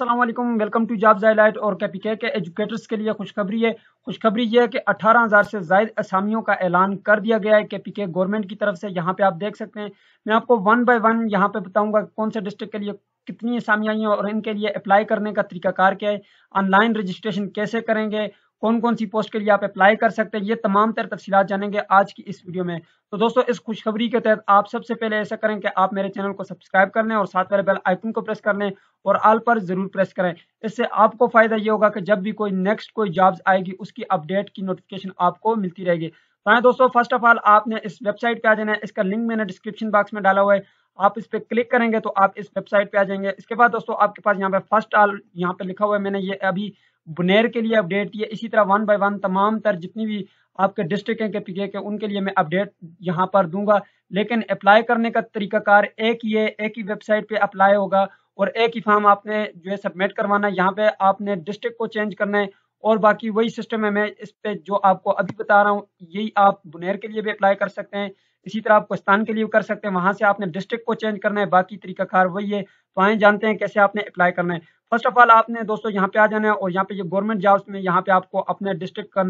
Aslam welcome to job जाइलाइट और कैपी के के एजुकेटर्स के लिए खुशखबरी है खुशखबरी ये है कि 18000 से जायद असामियों का ऐलान कर दिया गया है के गवर्नमेंट की तरफ से यहाँ पे आप देख सकते हैं मैं आपको वन बाय वन यहाँ पे बताऊंगा कौन से डिस्ट्रिक्ट के लिए कितनी असामियाँ हैं और इनके लिए अप्लाई करने का तरीकाकार क्या है ऑनलाइन रजिस्ट्रेशन कैसे करेंगे कौन कौन सी पोस्ट के लिए आप अप्लाई कर सकते हैं ये तमाम तरह तफसीत जानेंगे आज की इस वीडियो में तो दोस्तों इस खुशखबरी के तहत आप सबसे पहले ऐसा करें कि आप मेरे चैनल को सब्सक्राइब कर लें और साथ वाले बेल आइकन को प्रेस कर लें और आल पर जरूर प्रेस करें इससे आपको फायदा ये होगा कि जब भी कोई नेक्स्ट कोई जॉब्स आएगी उसकी अपडेट की नोटिफिकेशन आपको मिलती रहेगी तो हाँ दोस्तों फर्स्ट ऑफ ऑल आपने इस वेबसाइट पे आ जाना है इसका लिंक मैंने डिस्क्रिप्शन बॉक्स में डाला हुआ है आप इस पर क्लिक करेंगे तो आप इस वेबसाइट पे आ जाएंगे इसके बाद दोस्तों आपके पास यहाँ पे फर्स्ट ऑल यहाँ पे लिखा हुआ है मैंने ये अभी बुनेर के लिए अपडेट किया इसी तरह वन बाय वन तमाम तर जितनी भी आपके डिस्ट्रिक्ट हैं के पी के उनके लिए मैं अपडेट यहाँ पर दूंगा लेकिन अप्लाई करने का तरीकाकार एक ही है एक ही वेबसाइट पे अप्लाई होगा और एक ही फॉर्म आपने जो है सबमिट करवाना है यहाँ पे आपने डिस्ट्रिक्ट को चेंज करना है और बाकी वही सिस्टम है मैं इस पे जो आपको अभी बता रहा हूँ यही आप बुनेर के लिए भी अप्लाई कर सकते हैं इसी तरह आप कोस्तान के लिए कर सकते हैं वहाँ से आपने डिस्ट्रिक्ट को चेंज करना है बाकी कार वही है तो आए जानते हैं कैसे आपने अप्लाई करना है फर्स्ट ऑफ ऑल आपने दोस्तों यहाँ पे आ जाना है और यहाँ पे ये गवर्नमेंट जॉब्स में यहाँ पे आपको अपने डिस्ट्रिक्ट का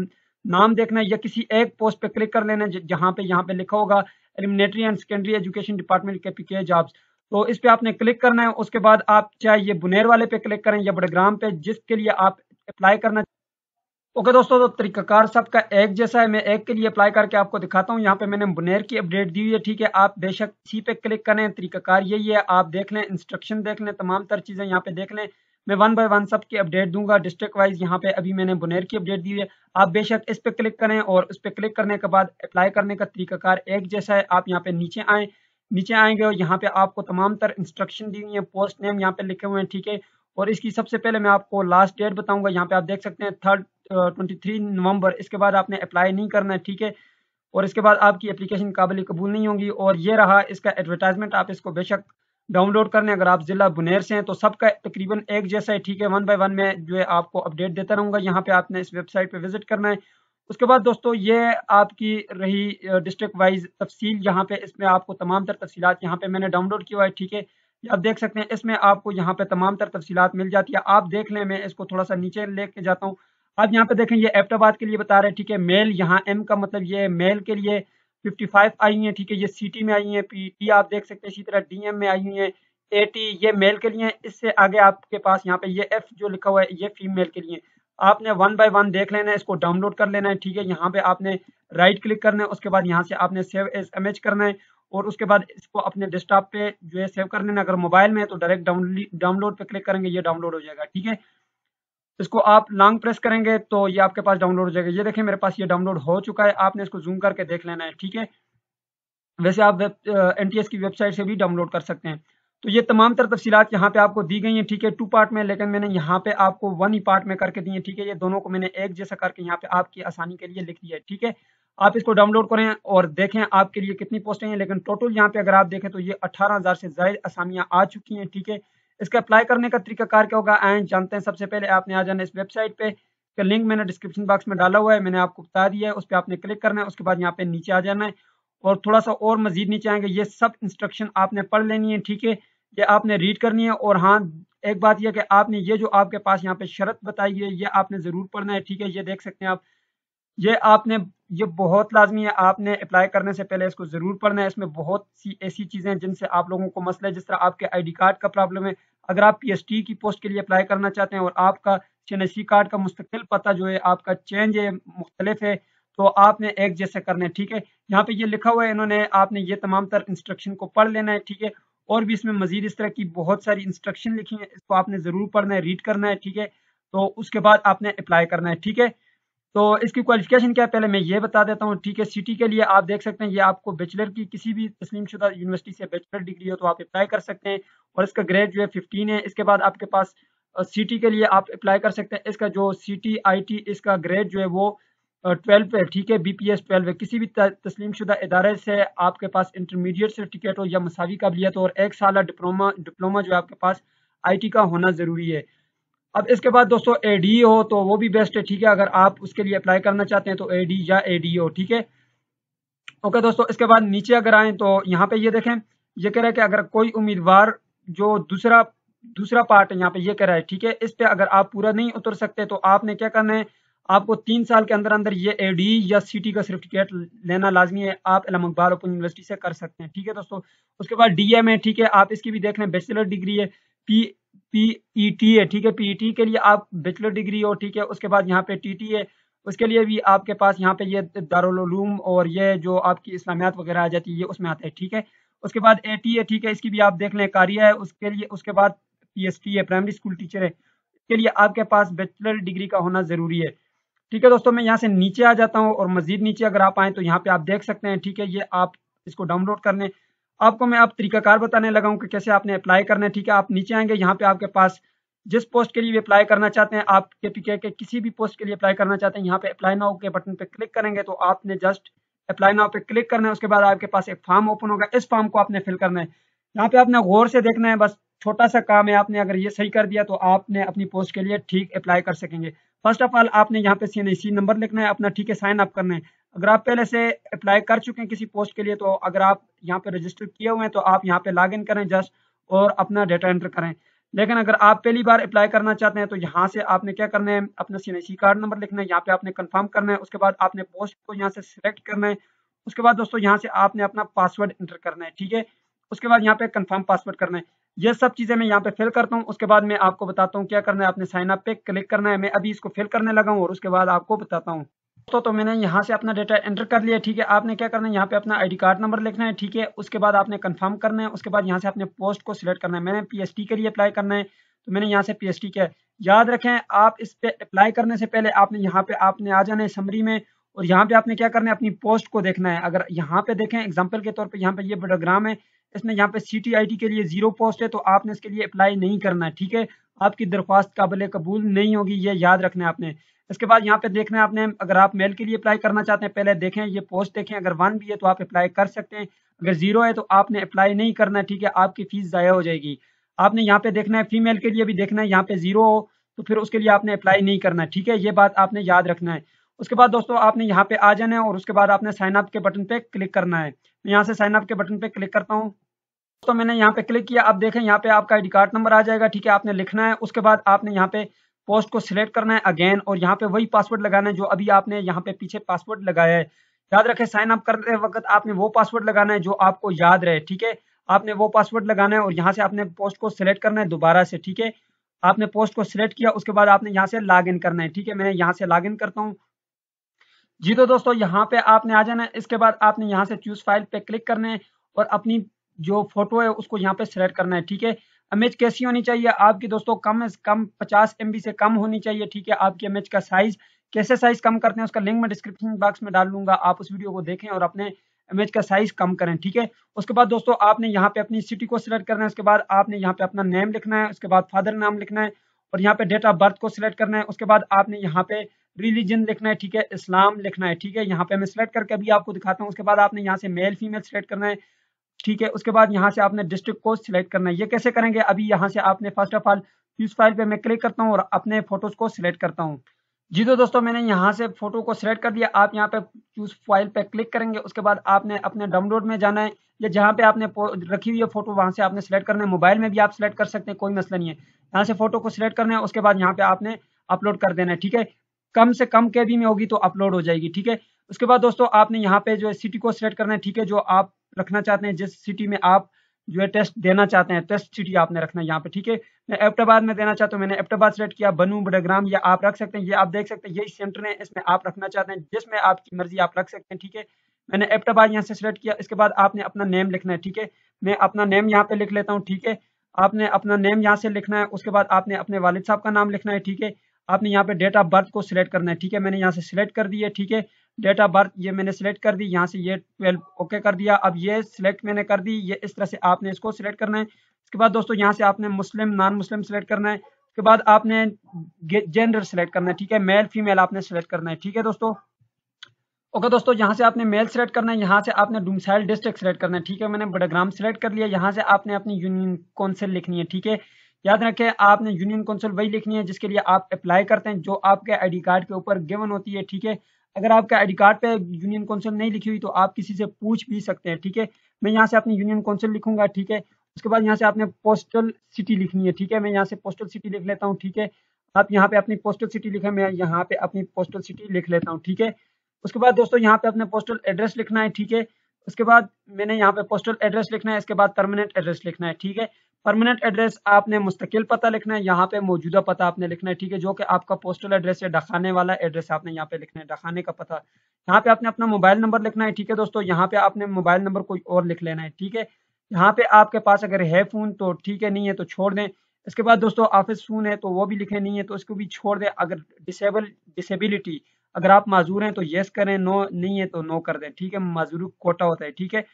नाम देखना है या किसी एक पोस्ट पे क्लिक कर लेना है जहाँ पे यहाँ पे लिखा होगा elementary and secondary education department के पीके जॉब्स तो इस पे आपने क्लिक करना है उसके बाद आप चाहे ये बुनेर वाले पे क्लिक करें या बड़ग्राम पे जिसके लिए आप अप्लाई करना ओके दोस्तों तो तरीकाकार सबका एक जैसा है मैं एक के लिए अप्लाई करके आपको दिखाता हूँ यहाँ पे मैंने बुनेर की अपडेट दी हुई है ठीक है आप बेशक सी पे क्लिक करें तरीकाकार यही है आप देख लें इंस्ट्रक्शन देख लें तमाम तर चीज़ें यहाँ पे देख लें मैं वन बाय वन सब की अपडेट दूंगा डिस्ट्रिक्ट वाइज यहाँ पे अभी मैंने बुनेर की अपडेट दी हुई है आप बेशक इस पे क्लिक करें और उस पर क्लिक करने के बाद अप्लाई करने का तरीकाकार एक जैसा है आप यहाँ पे नीचे आए नीचे आएंगे और यहाँ पे आपको तमाम तर इंस्ट्रक्शन दी हुई है पोस्ट नेम यहाँ पे लिखे हुए हैं ठीक है और इसकी सबसे पहले मैं आपको लास्ट डेट बताऊंगा यहाँ पे आप देख सकते हैं थर्ड ट्वेंटी थ्री नवंबर इसके बाद आपने अप्लाई नहीं करना है ठीक है और इसके बाद आपकी एप्लीकेशन काबिल कबूल नहीं होगी और ये रहा इसका एडवर्टाइजमेंट आप इसको बेशक डाउनलोड करने अगर आप ज़िला बुनेर से हैं तो सबका तकरीबन एक जैसा है ठीक है वन बाय वन में जो है आपको अपडेट देता रहूंगा यहाँ पे आपने इस वेबसाइट पे विजिट करना है उसके बाद दोस्तों ये आपकी रही डिस्ट्रिक्ट uh, वाइज तफसील यहाँ पे इसमें आपको तमाम तर तफसीत यहाँ पे मैंने डाउनलोड किया है ठीक है आप देख सकते हैं इसमें आपको यहाँ पे तमाम तर तफसीत मिल जाती है आप देख लें मैं इसको थोड़ा सा नीचे लेके जाता हूँ आप यहाँ पे देखें ये एफ्टाबाद के लिए बता रहे हैं ठीक है मेल यहाँ एम का मतलब ये मेल के लिए 55 आई हैं ठीक है ये सिटी में आई हैं टी आप देख सकते हैं इसी तरह डीएम में आई हुई हैं टी ये मेल के लिए इससे आगे आपके पास यहाँ पे ये एफ जो लिखा हुआ है ये फीमेल के लिए आपने वन बाय वन देख लेना है इसको डाउनलोड कर लेना है ठीक है यहाँ पे आपने राइट क्लिक करना है उसके बाद यहाँ से आपने सेव एज एम करना है और उसके बाद इसको अपने डेस्कटॉप पे जो है सेव कर लेना अगर मोबाइल में है तो डायरेक्ट डाउनलोड पे क्लिक करेंगे ये डाउनलोड हो जाएगा ठीक है इसको आप लॉन्ग प्रेस करेंगे तो ये आपके पास डाउनलोड हो जाएगा ये देखें मेरे पास ये डाउनलोड हो चुका है आपने इसको जूम करके देख लेना है ठीक है वैसे आप एन की वेबसाइट से भी डाउनलोड कर सकते हैं तो ये तमाम तर तफसीत यहाँ पे आपको दी गई हैं ठीक है टू पार्ट में लेकिन मैंने यहाँ पे आपको वन ही पार्ट में करके दी है ठीक है ये दोनों को मैंने एक जैसा करके यहाँ पे आपकी आसानी के लिए लिख दिया है ठीक है आप इसको डाउनलोड करें और देखें आपके लिए कितनी पोस्टें हैं लेकिन टोटल यहाँ पे अगर आप देखें तो ये अठारह हज़ार से ज्यादा असामियाँ आ चुकी हैं ठीक है इसका अप्लाई करने का तरीका क्या होगा आए जानते हैं सबसे पहले आपने आ जाना इस वेबसाइट पे लिंक मैंने डिस्क्रिप्शन बॉक्स में डाला हुआ है मैंने आपको बता दिया है उस पर आपने क्लिक करना है उसके बाद यहाँ पे नीचे आ जाना है और थोड़ा सा और मजीद नीचे आएंगे ये सब इंस्ट्रक्शन आपने पढ़ लेनी है ठीक है ये आपने रीड करनी है और हाँ एक बात यह कि आपने ये जो आपके पास यहाँ पे शर्त बताई है ये आपने ज़रूर पढ़ना है ठीक है ये देख सकते हैं आप ये आपने ये बहुत लाजमी है आपने अप्लाई करने से पहले इसको ज़रूर पढ़ना है इसमें बहुत सी ऐसी चीज़ें हैं जिनसे आप लोगों को मसला है जिस तरह आपके आईडी कार्ड का प्रॉब्लम है अगर आप पीएसटी की पोस्ट के लिए अप्लाई करना चाहते हैं और आपका सी कार्ड का मुस्तकिल पता जो है आपका चेंज है मुख्तलिफ है तो आपने एक जैसे करना है ठीक है यहाँ पे ये लिखा हुआ है इन्होंने आपने ये तमाम तर इंस्ट्रक्शन को पढ़ लेना है ठीक है और भी इसमें मजीद इस तरह की बहुत सारी इंस्ट्रक्शन लिखी है इसको आपने ज़रूर पढ़ना है रीड करना है ठीक है तो उसके बाद आपने अप्लाई करना है ठीक है तो इसकी क्वालिफिकेशन क्या है पहले मैं ये बता देता हूँ ठीक है सिटी के लिए आप देख सकते हैं ये आपको बैचलर की किसी भी तस्लीम शुदा यूनिवर्सिटी से बैचलर डिग्री हो तो आप अप्लाई कर सकते हैं और इसका ग्रेड जो है फिफ्टीन है इसके बाद आपके पास सिटी के लिए आप अप्लाई कर सकते हैं इसका जो सिटी आईटी इसका ग्रेड जो है वो ट्वेल्व है ठीक है बी पी एस ट्वेल्व है किसी भी तस्लीम शुदा इदारे से आपके पास इंटरमीडिएट सर्टिफिकेट हो या मसावी काबिलियत हो और एक साल डिप्लोमा डिप्लोमा जो है आपके पास आई टी का होना ज़रूरी है अब इसके बाद दोस्तों ए डी e हो तो वो भी बेस्ट है ठीक है अगर आप उसके लिए अप्लाई करना चाहते हैं तो ए डी e या ए डी e हो ठीक है ओके दोस्तों इसके बाद नीचे अगर आए तो यहाँ पे ये देखें ये कह रहा है कि अगर कोई उम्मीदवार जो दूसरा दूसरा पार्ट है यहाँ पे ये कह रहा है ठीक है इस पे अगर आप पूरा नहीं उतर सकते तो आपने क्या करना है आपको तीन साल के अंदर अंदर ये ए डी या सी टी का सर्टिफिकेट लेना लाजमी है आप इलाम ओपन यूनिवर्सिटी से कर सकते हैं ठीक है दोस्तों उसके बाद डी एम है ठीक है आप इसकी भी देख लें बैचलर डिग्री है पी पीईटी e है ठीक है पीईटी e के लिए आप बैचलर डिग्री हो ठीक है उसके बाद यहाँ पे टीटी है उसके लिए भी आपके पास यहाँ पे ये दारूम और ये जो आपकी इस्लामियात वगैरह आ जाती है ये उसमें आता है ठीक है उसके बाद ए टी है ठीक है इसकी भी आप देख लें कारिया है उसके लिए उसके बाद पी एस टी है प्राइमरी स्कूल टीचर है इसके लिए आपके पास बैचलर डिग्री का होना ज़रूरी है ठीक है दोस्तों मैं यहाँ से नीचे आ जाता हूँ और मज़ीद नीचे अगर आप आए तो यहाँ पे आप देख सकते हैं ठीक है ये आप इसको डाउनलोड कर लें आपको मैं आप तरीकाकार बताने लगा हूँ कि कैसे आपने अप्लाई करना है ठीक है आप नीचे आएंगे यहाँ पे आपके पास जिस पोस्ट के लिए भी अप्लाई करना चाहते हैं आप के पी के किसी भी पोस्ट के लिए अप्लाई करना चाहते हैं यहाँ पे अप्लाई नाउ के बटन पे क्लिक करेंगे तो आपने जस्ट अप्लाई नाउ पे क्लिक करना है उसके बाद आपके पास एक फॉर्म ओपन होगा इस फॉर्म को आपने फिल करना है यहाँ पे आपने गौर से देखना है बस छोटा सा काम है आपने अगर ये सही कर दिया तो आपने अपनी पोस्ट के लिए ठीक अप्लाई कर सकेंगे फर्स्ट ऑफ ऑल आपने यहाँ पे सी नंबर लिखना है अपना ठीक है साइन अप करना है अगर आप पहले से अप्लाई कर चुके हैं किसी पोस्ट के लिए तो अगर आप यहाँ पे रजिस्टर किए हुए हैं तो आप यहाँ पे लॉग इन करें जस्ट और अपना डेटा एंटर करें लेकिन अगर आप पहली बार अप्लाई करना चाहते हैं तो यहाँ से आपने क्या करना है अपना सी कार्ड नंबर लिखना है यहाँ पे आपने कंफर्म करना है उसके बाद आपने पोस्ट को यहाँ से सिलेक्ट करना है उसके बाद दोस्तों यहाँ से आपने अपना पासवर्ड एंटर करना है ठीक है उसके बाद यहाँ पे कंफर्म पासवर्ड करना है ये सब चीज़ें मैं यहाँ पे फिल करता हूँ उसके बाद मैं आपको बताता हूँ क्या करना है आपने साइन अप पे क्लिक करना है मैं अभी इसको फिल करने लगा हूँ और उसके बाद आपको बताता हूँ दोस्तों तो मैंने यहाँ से अपना डेटा एंटर कर लिया ठीक है आपने क्या करना है यहाँ पे अपना आईडी कार्ड नंबर लिखना है ठीक है उसके बाद आपने कंफर्म करना है उसके बाद यहाँ से अपने पोस्ट को सिलेक्ट करना है मैंने पीएसटी के लिए अप्लाई करना है तो मैंने यहाँ से पीएसटी किया याद रखें आप इस पे अप्लाई करने से पहले आपने यहाँ पे आपने आ जाना है समरी में और यहाँ पे आपने क्या करना है अपनी पोस्ट को देखना है अगर यहाँ पे देखें एग्जाम्पल के तौर पर यहाँ पे ये बडोग्राम है इसमें यहाँ पे सी के लिए जीरो पोस्ट है तो आपने इसके लिए अप्लाई नहीं करना है ठीक है आपकी दरख्वास्त काबिल कबूल नहीं होगी ये याद रखना है आपने इसके बाद यहाँ पे देखना है आपने अगर आप मेल के लिए अप्लाई करना चाहते हैं पहले देखें ये पोस्ट देखें अगर वन भी है तो आप अप्लाई कर सकते हैं अगर जीरो है तो आपने अप्लाई नहीं करना है ठीक है आपकी फीस ज़ाया हो जाएगी आपने यहाँ पे देखना है फीमेल के लिए भी देखना है यहाँ पे जीरो हो तो फिर उसके लिए आपने अप्लाई नहीं करना है ठीक है ये बात आपने याद रखना है उसके बाद दोस्तों आपने यहाँ पे आ जाना है और उसके बाद आपने साइन अप के बटन पे क्लिक करना है मैं यहाँ से साइन अप के बटन पे क्लिक करता हूँ दोस्तों मैंने यहाँ पे क्लिक किया अब देखें यहाँ पे आपका आई कार्ड नंबर आ जाएगा ठीक है आपने लिखना है उसके बाद आपने यहाँ पे पोस्ट को सिलेक्ट करना है अगेन और यहाँ पे वही पासवर्ड लगाना है जो अभी आपने यहाँ पे पीछे पासवर्ड लगाया है याद रखे साइन अप करते वक्त आपने वो पासवर्ड लगाना है जो आपको याद रहे ठीक है आपने वो पासवर्ड लगाना है और यहाँ से आपने पोस्ट को सिलेक्ट करना है दोबारा से ठीक है आपने पोस्ट को सिलेक्ट किया उसके बाद आपने यहाँ से लॉग इन करना है ठीक है मैं यहाँ से लॉग इन करता हूँ जी तो दोस्तों यहाँ पे आपने आ जाना है इसके बाद आपने यहाँ से चूज फाइल पे क्लिक करना है और अपनी जो फोटो है उसको यहाँ पे सिलेक्ट करना है ठीक है इमेज कैसी होनी चाहिए आपकी दोस्तों कम कम पचास एम से कम होनी चाहिए ठीक है आपकी इमेज का साइज कैसे साइज कम करते हैं उसका लिंक मैं डिस्क्रिप्शन बॉक्स में डाल लूंगा आप उस वीडियो को देखें और अपने इमेज का साइज कम करें ठीक है उसके बाद दोस्तों आपने यहाँ पे अपनी सिटी को सिलेक्ट करना है उसके बाद आपने यहाँ पे अपना नेम लिखना है उसके बाद फादर नाम लिखना है और यहाँ पे डेट ऑफ बर्थ को सिलेक्ट करना है उसके बाद आपने यहाँ पे रिलीजन लिखना है ठीक है इस्लाम लिखना है ठीक है यहाँ पे मैं सिलेक्ट करके अभी आपको दिखाता हूँ उसके बाद आपने यहाँ से मेल फीमेल सिलेक्ट करना है ठीक है उसके बाद यहाँ से आपने डिस्ट्रिक्ट को सिलेक्ट करना है ये कैसे करेंगे अभी यहाँ से आपने फर्स्ट ऑफ ऑल इस फाइल पे मैं क्लिक करता हूँ और अपने फोटोज को सिलेक्ट करता हूँ जी तो दोस्तों मैंने यहाँ से फोटो को सिलेक्ट कर दिया आप यहाँ पे चूज फाइल पे क्लिक करेंगे उसके बाद आपने अपने डाउनलोड में जाना है या जहाँ पे आपने रखी हुई है फोटो वहाँ से आपने सेलेक्ट करना है मोबाइल में भी आप सेलेक्ट कर सकते हैं कोई मसला नहीं है यहाँ से फोटो को सिलेक्ट करना है उसके बाद यहाँ पे आपने अपलोड कर देना है ठीक है कम से कम के भी में होगी तो अपलोड हो जाएगी ठीक है उसके बाद दोस्तों आपने यहाँ पे जो है सिटी को सिलेक्ट करना है ठीक है जो आप रखना चाहते हैं जिस सिटी में आप जो है टेस्ट देना चाहते हैं टेस्ट सिटी आपने रखना है यहाँ पे ठीक है मैं एप्टाबाद में देना चाहता हूँ मैंने एप्टाबाद सेलेक्ट किया बनू बडाग्राम ये आप रख सकते हैं ये आप देख सकते हैं यही सेंटर है इसमें आप रखना चाहते हैं जिसमें आपकी मर्जी आप रख सकते हैं ठीक है मैंने एप्टाबाद यहाँ से किया इसके बाद आपने अपना नेम लिखना है ठीक है मैं अपना नेम यहाँ पे लिख लेता हूँ ठीक है आपने अपना नेम यहाँ से लिखना है उसके बाद आपने अपने वालिद साहब का नाम लिखना है ठीक है आपने यहाँ पे डेट ऑफ बर्थ को सिलेक्ट करना है ठीक है मैंने यहाँ से सिलेक्ट कर दिया ठीक है डेट ऑफ बर्थ ये मैंने सिलेक्ट कर दी यहाँ से ये ट्वेल्व ओके कर दिया अब ये सिलेक्ट मैंने कर दी ये इस तरह से आपने इसको सिलेक्ट करना है इसके बाद दोस्तों यहाँ से आपने मुस्लिम नॉन मुस्लिम सिलेक्ट करना है उसके बाद आपने जेंडर सिलेक्ट करना है ठीक है मेल फीमेल आपने सिलेक्ट करना है ठीक है दोस्तों ओके okay, दोस्तों यहाँ से आपने मेल सेलेक्ट करना है यहाँ से आपने डुमसाइल डिस्ट्रिक्ट सेलेक्ट करना है ठीक है मैंने ग्राम सेलेक्ट कर लिया यहाँ से आपने अपनी यूनियन काउंसिल लिखनी है ठीक है याद रखें आपने यूनियन काउंसिल वही लिखनी है जिसके लिए आप अप्लाई करते हैं जो आपके आईडी कार्ड के ऊपर गिवन होती है ठीक है अगर आपके आईडी कार्ड पे यूनियन काउंसिल नहीं लिखी हुई तो आप किसी से पूछ भी सकते हैं ठीक है मैं यहाँ से अपनी यूनियन काउंसिल लिखूंगा ठीक है उसके बाद यहाँ से आपने पोस्टल सिटी लिखनी है ठीक है मैं यहाँ से पोस्टल सिटी लिख लेता हूँ ठीक है आप यहाँ पे अपनी पोस्टल सिटी लिखे मैं यहाँ पे अपनी पोस्टल सिटी लिख लेता हूँ ठीक है उसके बाद दोस्तों यहाँ पे अपने पोस्टल एड्रेस लिखना है ठीक है उसके बाद मैंने यहाँ पे पोस्टल एड्रेस लिखना है इसके बाद परमानेंट एड्रेस लिखना है ठीक है परमानेंट एड्रेस आपने मुस्तकिल पता लिखना है यहाँ पे मौजूदा पता आपने लिखना है ठीक है जो कि आपका पोस्टल एड्रेस है डखाने वाला एड्रेस आपने यहाँ पे लिखना है डखाने का पता यहाँ पे आपने अपना मोबाइल नंबर लिखना है ठीक है दोस्तों यहाँ पे आपने मोबाइल नंबर कोई और लिख लेना है ठीक है यहाँ पे आपके पास अगर है फोन तो ठीक है नहीं है तो छोड़ दें इसके बाद दोस्तों ऑफिस फोन है तो वो भी लिखे नहीं है तो इसको भी छोड़ दें अगर डिसेबल डिसेबिलिटी अगर आप माजूर हैं तो येस करें नो नहीं है तो नो कर दें ठीक है माजूर कोटा होता है ठीक है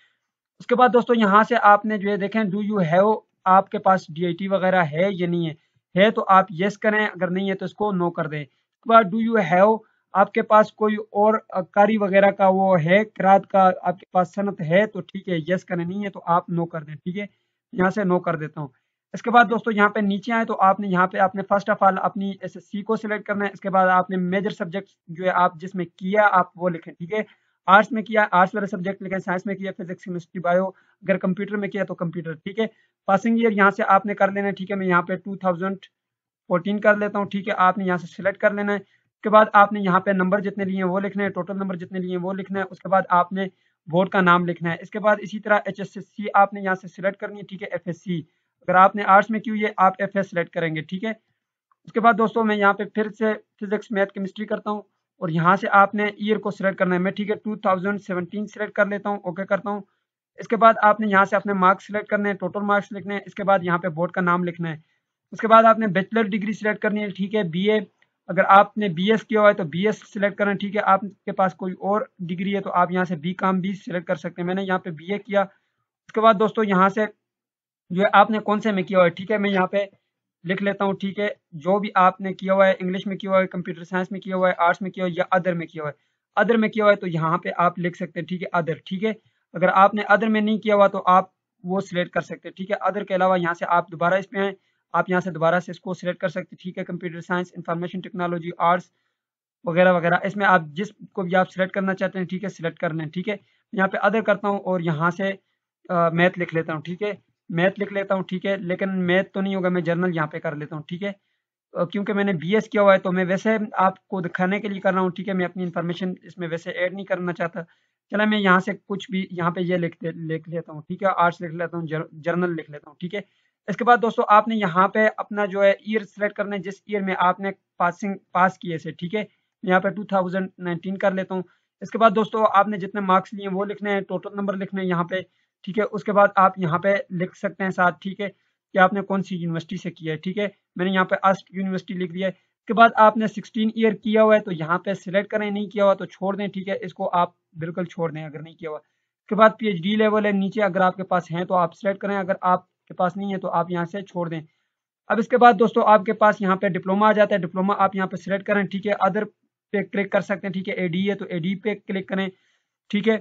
उसके बाद दोस्तों यहाँ से आपने जो है देखें डू यू हैव आपके पास डी वगैरह है या नहीं है है तो आप यस करें अगर नहीं है तो इसको नो कर दें उसके बाद डू यू हैव आपके पास कोई और कारी वगैरह का वो है किरात का आपके पास सनत है तो ठीक है यस करें नहीं है तो आप नो कर दें ठीक है यहाँ से नो कर देता हूँ इसके बाद दोस्तों यहाँ पे नीचे आए तो आपने यहाँ पे आपने फर्स्ट ऑफ ऑल अपनी एस को सिलेक्ट करना है इसके बाद आपने मेजर सब्जेक्ट जो है आप जिसमें किया आप वो लिखें ठीक है आर्ट्स में किया आर्ट्स वाला सब्जेक्ट लेकिन साइंस में किया फिजिक्स केमिस्ट्री बायो अगर कंप्यूटर में किया तो कंप्यूटर ठीक है पासिंग ईयर यहाँ से आपने कर लेना है ठीक है मैं यहाँ पे 2014 कर लेता हूँ ठीक है आपने यहाँ से सिलेक्ट कर लेना है उसके बाद आपने यहाँ पे नंबर जितने लिए हैं वो लिखना है टोटल नंबर जितने लिए हैं वो लिखना है उसके बाद आपने बोर्ड का नाम लिखना है इसके बाद इसी तरह एच आपने यहाँ से सिलेक्ट करनी है ठीक है एफ अगर आपने आर्ट्स में क्यों ये आप एफ सिलेक्ट करेंगे ठीक है उसके बाद दोस्तों मैं यहाँ पे फिर से फिजिक्स मैथ केमिस्ट्री करता हूँ और यहाँ से आपने ईयर को सिलेक्ट करना है मैं ठीक है 2017 सिलेक्ट कर लेता हूँ ओके करता हूँ इसके बाद आपने यहाँ से अपने मार्क्स सिलेक्ट करने हैं टोटल मार्क्स लिखने हैं इसके बाद यहाँ पे बोर्ड का नाम लिखना है उसके बाद आपने बैचलर डिग्री सिलेक्ट करनी है ठीक है ए अगर आपने एस किया हुआ है तो एस सिलेक्ट करना है ठीक है आपके पास कोई और डिग्री है तो आप यहाँ से बी काम बी सिलेक्ट कर सकते हैं मैंने यहाँ पे ए किया उसके बाद दोस्तों यहाँ से जो है आपने कौन से में किया हुआ है ठीक है मैं यहाँ पे लिख लेता हूँ ठीक है जो भी आपने किया हुआ है इंग्लिश में किया हुआ है कंप्यूटर साइंस में किया हुआ है आर्ट्स में किया हुआ है या अदर में किया हुआ है अदर में किया हुआ है तो यहाँ पे आप लिख सकते हैं ठीक है अदर ठीक है अगर आपने अदर में नहीं किया हुआ तो आप वो सिलेक्ट कर सकते हैं ठीक है अदर के अलावा यहाँ से आप दोबारा इसमें आए आप यहाँ से दोबारा से इसको सिलेक्ट कर सकते हैं ठीक है computer science information technology arts वगैरह वगैरह इसमें आप जिसको भी आप सिलेक्ट करना चाहते हैं ठीक है सिलेक्ट कर लें ठीक है यहाँ पे अदर करता हूँ और यहाँ से मैथ लिख लेता हूँ ठीक है मैथ लिख लेता हूँ ठीक है लेकिन मैथ तो नहीं होगा मैं जर्नल यहाँ पे कर लेता हूँ ठीक है क्योंकि मैंने बी किया हुआ है तो मैं वैसे आपको दिखाने के लिए कर रहा हूँ ठीक है मैं अपनी इन्फॉर्मेशन इसमें वैसे ऐड नहीं करना चाहता चला मैं यहाँ से कुछ भी यहाँ पे ये लिख लिख लेता हूँ ठीक है आर्ट्स लिख लेता हूँ जर्नल लिख लेता हूँ ठीक है इसके बाद दोस्तों आपने यहाँ पे अपना जो है ईयर सेलेक्ट करना है जिस ईयर में आपने पासिंग पास किए से ठीक है यहाँ पे 2019 कर लेता हूँ इसके बाद दोस्तों आपने जितने मार्क्स लिए वो लिखने हैं टोटल नंबर लिखने हैं यहाँ पे ठीक है उसके बाद आप यहाँ पे लिख सकते हैं साथ ठीक है कि आपने कौन सी यूनिवर्सिटी से किया है ठीक है मैंने यहाँ पे अस्ट यूनिवर्सिटी लिख दिया है उसके बाद आपने 16 ईयर किया हुआ है तो यहाँ पे सिलेक्ट करें नहीं किया हुआ तो छोड़ दें ठीक है इसको आप बिल्कुल छोड़ दें अगर नहीं किया हुआ उसके बाद पी लेवल है नीचे अगर आपके पास है तो आप सिलेक्ट करें अगर आपके पास नहीं है तो आप यहाँ से छोड़ दें अब इसके बाद दोस्तों आपके पास यहाँ पे डिप्लोमा आ जाता है डिप्लोमा आप यहाँ पे सिलेक्ट करें ठीक है अदर पे क्लिक कर सकते हैं ठीक है एडी है तो एडी पे क्लिक करें ठीक है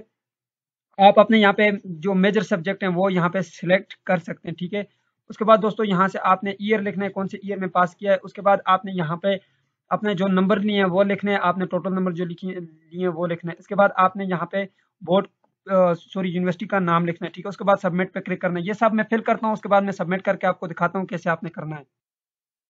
आप अपने यहाँ पे जो मेजर सब्जेक्ट हैं वो यहाँ पे सिलेक्ट कर सकते हैं ठीक है उसके बाद दोस्तों यहाँ से आपने ईयर लिखना है कौन से ईयर में पास किया है उसके बाद आपने यहाँ पे अपने जो नंबर लिए हैं वो लिखने हैं आपने टोटल नंबर जो लिखे लिए हैं वो लिखना है इसके बाद आपने यहाँ पे बोर्ड सॉरी यूनिवर्सिटी का नाम लिखना है ठीक है उसके बाद सबमिट पे क्लिक करना है ये सब मैं फिल करता हूँ उसके बाद मैं सबमिट करके आपको दिखाता हूँ कैसे आपने करना है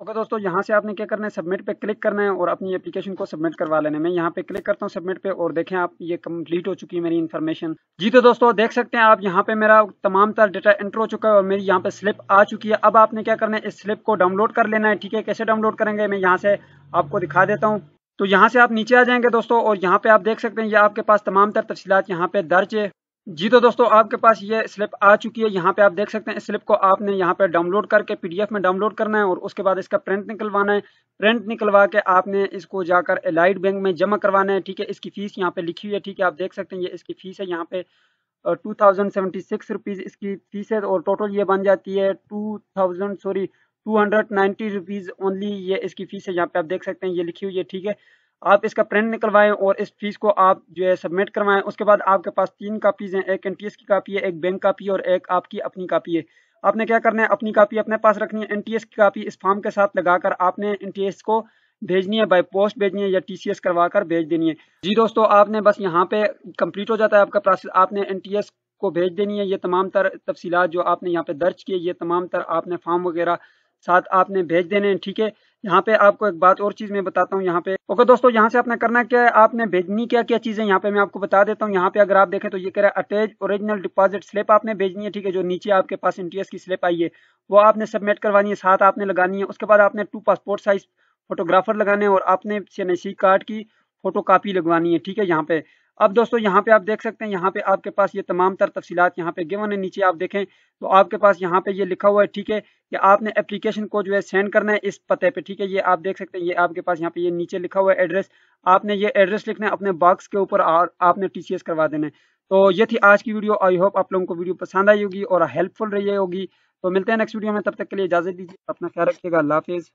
ओके okay, दोस्तों यहाँ से आपने क्या करना है सबमिट पे क्लिक करना है और अपनी एप्लीकेशन को सबमिट करवा लेना है मैं यहाँ पे क्लिक करता हूँ सबमिट पे और देखें आप ये कंप्लीट हो चुकी है मेरी इन्फॉर्मेशन जी तो दोस्तों देख सकते हैं आप यहाँ पे मेरा तमाम तरह डेटा एंटर हो चुका है और मेरी यहाँ पे स्लिप आ चुकी है अब आपने क्या करना है इस स्लिप को डाउनलोड कर लेना है ठीक है कैसे डाउनलोड करेंगे मैं यहाँ से आपको दिखा देता हूँ तो यहाँ से आप नीचे आ जाएंगे दोस्तों और यहाँ पे आप देख सकते हैं ये आपके पास तमाम तर तफसीत यहाँ पे दर्ज है जी तो दोस्तों आपके पास ये स्लिप आ चुकी है यहाँ पे आप देख सकते हैं स्लिप को आपने यहाँ पे डाउनलोड करके पीडीएफ में डाउनलोड करना है और उसके बाद इसका प्रिंट निकलवाना है प्रिंट निकलवा के आपने इसको जाकर एलाइट बैंक में जमा करवाना है ठीक है इसकी फीस यहाँ पे लिखी हुई है ठीक है आप देख सकते हैं ये इसकी फीस है यहाँ पे two thousand seventy six rupees इसकी फीस है और टोटल ये बन जाती है two thousand sorry two hundred rupees only ये इसकी फीस है यहाँ पे आप देख सकते हैं ये लिखी हुई है ठीक है आप इसका प्रिंट निकलवाएं और इस फीस को आप जो है सबमिट करवाएं उसके बाद आपके पास तीन कापीज़ हैं एक एन की कापी है एक बैंक कापी और एक आपकी अपनी कापी है आपने क्या करना है अपनी कापी अपने पास रखनी है एन की कापी इस फॉर्म के साथ लगाकर आपने एन को भेजनी है बाय पोस्ट भेजनी है या टीसीएस करवा कर भेज देनी है जी दोस्तों आपने बस यहाँ पे कम्प्लीट हो जाता है आपका प्रोसेस आपने एनटीएस को भेज देनी है ये तमाम तर तफसीत जो आपने यहाँ पे दर्ज किए ये तमाम तर आपने फॉर्म वगैरह साथ आपने भेज देने हैं ठीक है यहाँ पे आपको एक बात और चीज मैं बताता हूँ यहाँ पे ओके दोस्तों यहाँ से आपने करना क्या है आपने भेजनी क्या क्या चीजें यहाँ पे मैं आपको बता देता हूँ यहाँ पे अगर आप देखें तो ये कह रहा है अटैच ओरिजिनल डिपॉजिट स्लिप आपने भेजनी है ठीक है जो नीचे आपके पास इंटीएस की स्लिप आई है वो आपने सबमिट करवानी है साथ आपने लगानी है उसके बाद आपने टू पासपोर्ट साइज फोटोग्राफर लगाने और आपने सी कार्ड की फोटो कापी लगवानी है ठीक है यहाँ पे अब दोस्तों यहाँ पे आप देख सकते हैं यहाँ पे आपके पास ये तमाम तर तफसीत यहाँ पे गिवन है नीचे आप देखें तो आपके पास यहाँ पे ये लिखा हुआ है ठीक है कि आपने एप्लीकेशन को जो है सेंड करना है इस पते पे ठीक है ये आप देख सकते हैं ये आपके पास यहाँ पे ये नीचे लिखा हुआ है एड्रेस आपने ये एड्रेस लिखना है अपने बॉक्स के ऊपर आपने टीसीएस करवा देना है तो ये थी आज की वीडियो आई होप आप लोगों को वीडियो पसंद आई होगी और हेल्पफुल रही होगी तो मिलते हैं नेक्स्ट वीडियो में तब तक के लिए इजाजत दीजिए अपना ख्याल रखिएगा अल्लाह हाफिज़